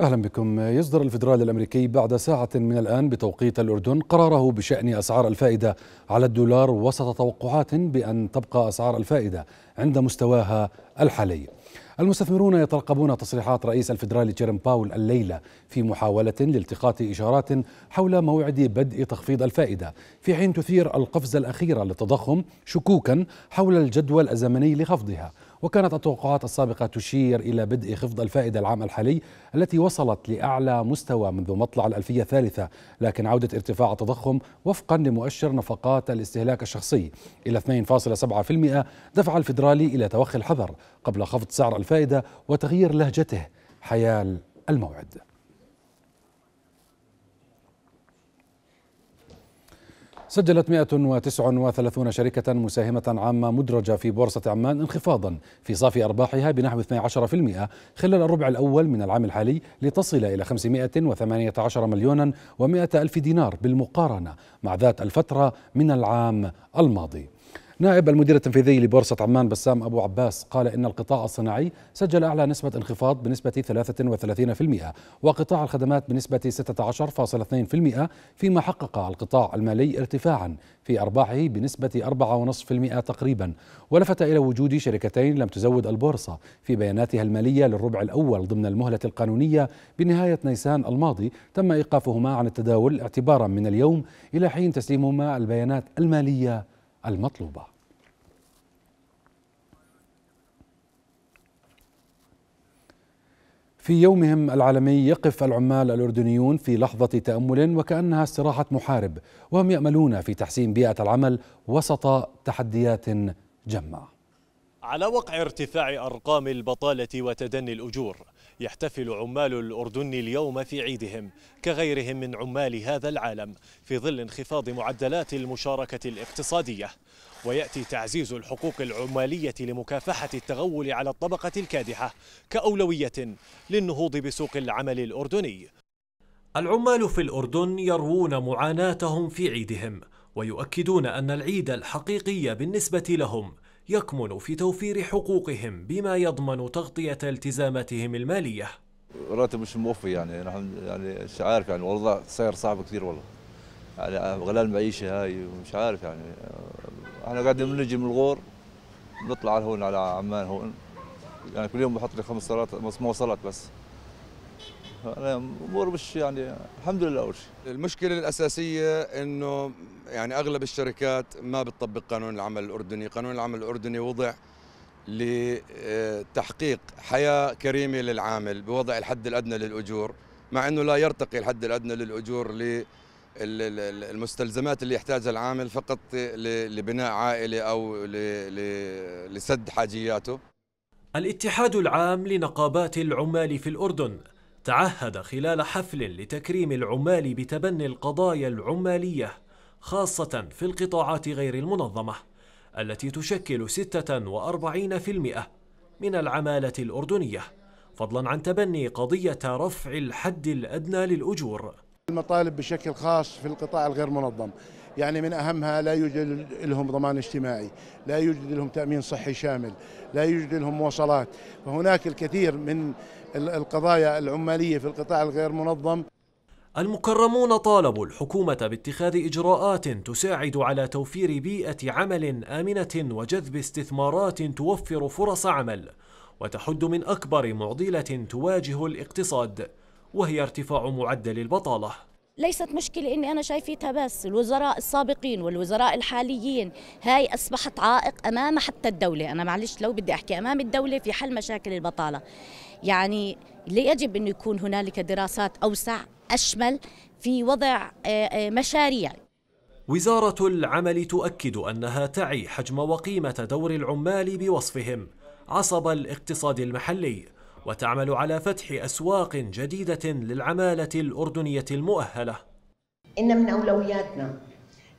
أهلا بكم يصدر الفدرال الأمريكي بعد ساعة من الآن بتوقيت الأردن قراره بشأن أسعار الفائدة على الدولار وسط توقعات بأن تبقى أسعار الفائدة عند مستواها الحالي المستثمرون يترقبون تصريحات رئيس الفدرالي جيرم باول الليلة في محاولة لالتقاط إشارات حول موعد بدء تخفيض الفائدة في حين تثير القفزة الأخيرة للتضخم شكوكا حول الجدول الزمني لخفضها وكانت التوقعات السابقة تشير إلى بدء خفض الفائدة العام الحالي التي وصلت لأعلى مستوى منذ مطلع الألفية الثالثة لكن عودة ارتفاع التضخم وفقا لمؤشر نفقات الاستهلاك الشخصي إلى 2.7% دفع الفيدرالي إلى توخي الحذر قبل خفض سعر الفائدة وتغيير لهجته حيال الموعد سجلت 139 شركة مساهمة عامة مدرجة في بورصة عمان انخفاضا في صافي أرباحها بنحو 12% خلال الربع الأول من العام الحالي لتصل إلى 518 مليونا و100 ألف دينار بالمقارنة مع ذات الفترة من العام الماضي نائب المدير التنفيذي لبورصة عمان بسام أبو عباس قال إن القطاع الصناعي سجل أعلى نسبة انخفاض بنسبة 33% وقطاع الخدمات بنسبة 16.2% فيما حقق القطاع المالي ارتفاعا في أرباحه بنسبة 4.5% تقريبا ولفت إلى وجود شركتين لم تزود البورصة في بياناتها المالية للربع الأول ضمن المهلة القانونية بنهاية نيسان الماضي تم إيقافهما عن التداول اعتبارا من اليوم إلى حين تسليمهما البيانات المالية المطلوبه في يومهم العالمي يقف العمال الاردنيون في لحظه تامل وكانها استراحه محارب وهم ياملون في تحسين بيئه العمل وسط تحديات جمه على وقع ارتفاع ارقام البطاله وتدني الاجور يحتفل عمال الأردن اليوم في عيدهم كغيرهم من عمال هذا العالم في ظل انخفاض معدلات المشاركة الاقتصادية ويأتي تعزيز الحقوق العمالية لمكافحة التغول على الطبقة الكادحة كأولوية للنهوض بسوق العمل الأردني العمال في الأردن يروون معاناتهم في عيدهم ويؤكدون أن العيد الحقيقي بالنسبة لهم يكمن في توفير حقوقهم بما يضمن تغطية التزاماتهم المالية راتب مش موفي يعني نحن يعني مش عارف يعني والوضع صاير صعب كثير والله يعني غلاء المعيشة هاي ومش عارف يعني احنا قاعدين بنجي من الغور بنطلع على هون على عمان هون يعني كل يوم بحط لي خمس صلوات مواصلات بس امور مش يعني الحمد لله اول شيء المشكله الاساسيه انه يعني اغلب الشركات ما بتطبق قانون العمل الاردني قانون العمل الاردني وضع لتحقيق حياه كريمه للعامل بوضع الحد الادنى للاجور مع انه لا يرتقي الحد الادنى للاجور للمستلزمات اللي يحتاجها العامل فقط لبناء عائله او لسد حاجياته الاتحاد العام لنقابات العمال في الاردن تعهد خلال حفل لتكريم العمال بتبني القضايا العمالية خاصة في القطاعات غير المنظمة التي تشكل 46% من العمالة الأردنية فضلا عن تبني قضية رفع الحد الأدنى للأجور المطالب بشكل خاص في القطاع الغير منظم يعني من أهمها لا يوجد لهم ضمان اجتماعي لا يوجد لهم تأمين صحي شامل لا يوجد لهم مواصلات فهناك الكثير من القضايا العمالية في القطاع الغير منظم المكرمون طالبوا الحكومة باتخاذ إجراءات تساعد على توفير بيئة عمل آمنة وجذب استثمارات توفر فرص عمل وتحد من أكبر معضلة تواجه الاقتصاد وهي ارتفاع معدل البطالة ليست مشكلة إني أنا شايفيتها بس الوزراء السابقين والوزراء الحاليين هاي أصبحت عائق أمام حتى الدولة أنا معلش لو بدي أحكي أمام الدولة في حل مشاكل البطالة يعني يجب أن يكون هنالك دراسات أوسع أشمل في وضع آه، آه، مشاريع وزارة العمل تؤكد أنها تعي حجم وقيمة دور العمال بوصفهم عصب الاقتصاد المحلي وتعمل على فتح أسواق جديدة للعمالة الأردنية المؤهلة إن من أولوياتنا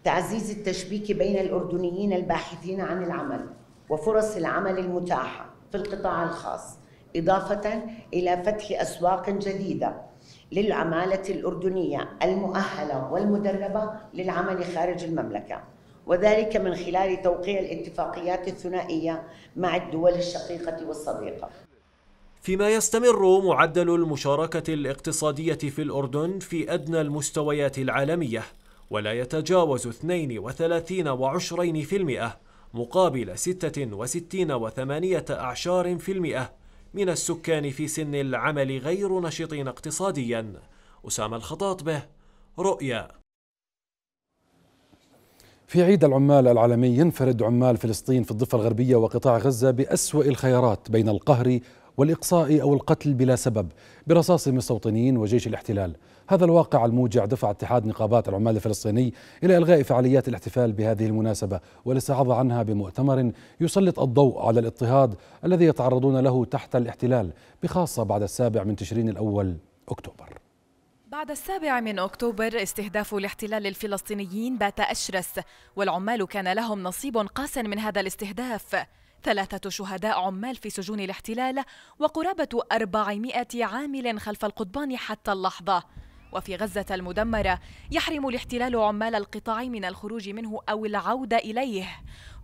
تعزيز التشبيك بين الأردنيين الباحثين عن العمل وفرص العمل المتاحة في القطاع الخاص إضافة إلى فتح أسواق جديدة للعمالة الأردنية المؤهلة والمدربة للعمل خارج المملكة وذلك من خلال توقيع الاتفاقيات الثنائية مع الدول الشقيقة والصديقة فيما يستمر معدل المشاركة الاقتصادية في الأردن في أدنى المستويات العالمية ولا يتجاوز 32 مقابل 66 من السكان في سن العمل غير نشطين اقتصاديا أسامة الخطاط به رؤيا في عيد العمال العالمي ينفرد عمال فلسطين في الضفة الغربية وقطاع غزة بأسوأ الخيارات بين القهر والإقصاء أو القتل بلا سبب برصاص مستوطنين وجيش الاحتلال هذا الواقع الموجع دفع اتحاد نقابات العمال الفلسطيني إلى إلغاء فعاليات الاحتفال بهذه المناسبة والاستعاضة عنها بمؤتمر يسلط الضوء على الاضطهاد الذي يتعرضون له تحت الاحتلال بخاصة بعد السابع من تشرين الأول أكتوبر بعد السابع من أكتوبر استهداف الاحتلال الفلسطينيين بات أشرس والعمال كان لهم نصيب قاس من هذا الاستهداف ثلاثة شهداء عمال في سجون الاحتلال وقرابة 400 عامل خلف القضبان حتى اللحظة وفي غزة المدمرة يحرم الاحتلال عمال القطاع من الخروج منه أو العودة إليه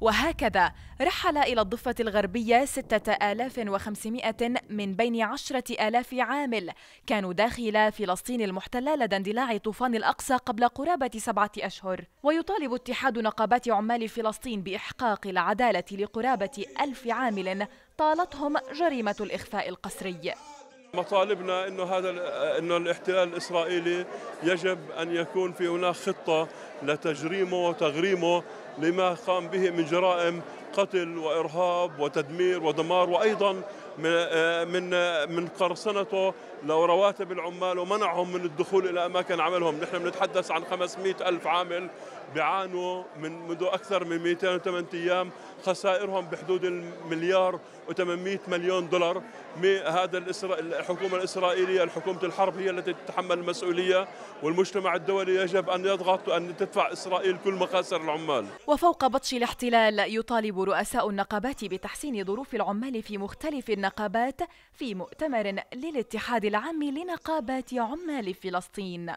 وهكذا رحل إلى الضفة الغربية 6500 من بين 10000 عامل كانوا داخل فلسطين المحتلة لدى اندلاع طوفان الأقصى قبل قرابة سبعة أشهر ويطالب اتحاد نقابات عمال فلسطين بإحقاق العدالة لقرابة ألف عامل طالتهم جريمة الإخفاء القسري مطالبنا انه هذا انه الاحتلال الاسرائيلي يجب ان يكون في هناك خطه لتجريمه وتغريمه لما قام به من جرائم قتل وارهاب وتدمير ودمار وايضا من من من قرصنته لرواتب العمال ومنعهم من الدخول الى اماكن عملهم، نحن بنتحدث عن 500 الف عامل بيعانوا من منذ أكثر من 208 أيام خسائرهم بحدود المليار و800 مليون دولار هذا الإسرا... الحكومة الإسرائيلية الحكومة الحرب هي التي تتحمل المسؤولية والمجتمع الدولي يجب أن يضغط وان تدفع إسرائيل كل مخاسر العمال وفوق بطش الاحتلال يطالب رؤساء النقابات بتحسين ظروف العمال في مختلف النقابات في مؤتمر للاتحاد العام لنقابات عمال فلسطين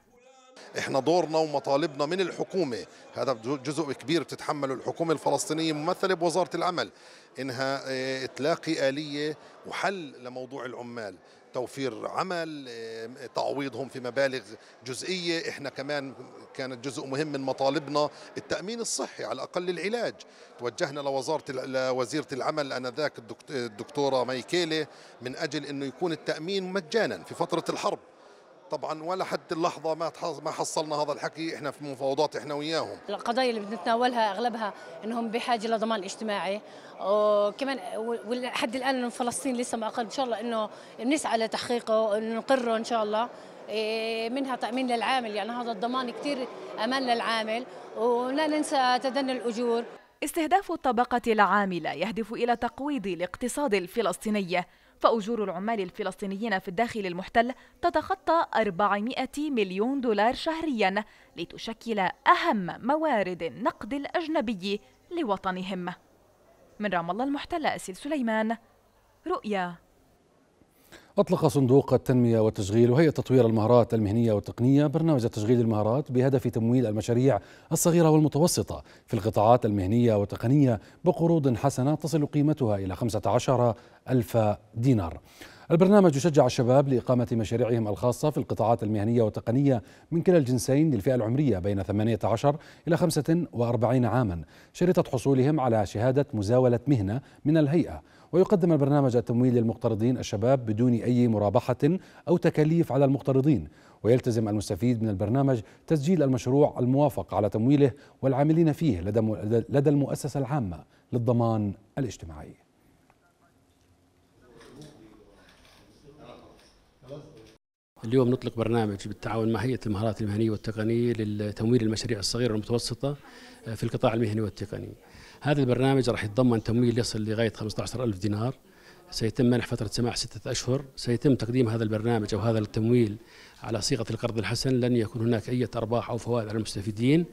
احنا دورنا ومطالبنا من الحكومه هذا جزء كبير بتتحمله الحكومه الفلسطينيه ممثله بوزاره العمل انها آه، تلاقي اليه وحل لموضوع العمال توفير عمل آه، تعويضهم في مبالغ جزئيه احنا كمان كانت جزء مهم من مطالبنا التامين الصحي على الاقل العلاج توجهنا لوزاره لوزيره العمل انذاك الدكتوره مايكيلي من اجل انه يكون التامين مجانا في فتره الحرب طبعا ولا حد اللحظه ما ما حصلنا هذا الحكي احنا في مفاوضات احنا وياهم القضايا اللي بنتناولها اغلبها انهم بحاجه لضمان اجتماعي وكمان ولحد الان انه فلسطين لسه معقد ان شاء الله انه بنسعى لتحقيقه نقره ان شاء الله إيه، منها تامين للعامل يعني هذا الضمان كثير امان للعامل ولا ننسى تدني الاجور استهداف الطبقة العاملة يهدف إلى تقويض الاقتصاد الفلسطيني فأجور العمال الفلسطينيين في الداخل المحتل تتخطى 400 مليون دولار شهريا لتشكل أهم موارد النقد الأجنبي لوطنهم من رام الله المحتلة أسيل سليمان رؤيا أطلق صندوق التنمية والتشغيل وهيئة تطوير المهارات المهنية والتقنية برنامج تشغيل المهارات بهدف تمويل المشاريع الصغيرة والمتوسطة في القطاعات المهنية والتقنية بقروض حسنة تصل قيمتها إلى 15 ألف دينار البرنامج يشجع الشباب لإقامة مشاريعهم الخاصة في القطاعات المهنية والتقنية من كلا الجنسين للفئة العمرية بين 18 إلى 45 عاما شريطة حصولهم على شهادة مزاولة مهنة من الهيئة ويقدم البرنامج التمويل للمقترضين الشباب بدون أي مرابحة أو تكاليف على المقترضين ويلتزم المستفيد من البرنامج تسجيل المشروع الموافق على تمويله والعاملين فيه لدى, لدى المؤسسة العامة للضمان الاجتماعي اليوم نطلق برنامج بالتعاون مع هيئه المهارات المهنيه والتقنيه للتمويل المشاريع الصغيره والمتوسطه آه، في القطاع المهني والتقني. هذا البرنامج راح يتضمن تمويل يصل لغاية 15 ألف دينار سيتم منح فترة سماح ستة أشهر سيتم تقديم هذا البرنامج أو هذا التمويل على صيغة القرض الحسن لن يكون هناك أي أرباح أو فوائد على المستفيدين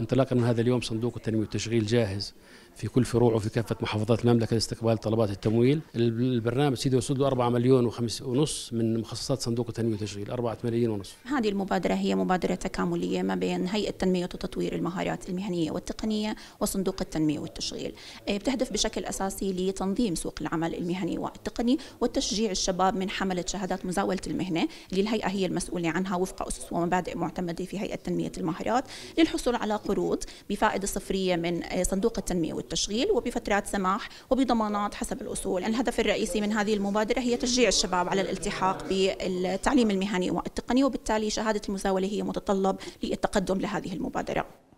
انطلاقا من هذا اليوم صندوق التنمية والتشغيل جاهز في كل فروعه في كافة محافظات المملكة لاستقبال طلبات التمويل البرنامج سيدي وصل له 4 مليون وخمس ونص من مخصصات صندوق التنمية والتشغيل 4 ملايين ونص هذه المبادرة هي مبادرة تكاملية ما بين هيئة تنمية وتطوير المهارات المهنية والتقنية وصندوق التنمية والتشغيل إيه، بتهدف بشكل أساسي لتنظيم سوق العمل المهني والتقني وتشجيع الشباب من حملة شهادات مزاولة المهنة اللي الهيئة هي المسؤولة عنها وفق أسس ومبادئ معتمدة في هيئة تنمية المهارات للحصول على قروض بفائدة صفرية من إيه، صندوق التنمية والتشغيل وبفترات سماح وبضمانات حسب الأصول الهدف الرئيسي من هذه المبادرة هي تشجيع الشباب على الالتحاق بالتعليم المهني والتقني وبالتالي شهادة المزاولة هي متطلب للتقدم لهذه المبادرة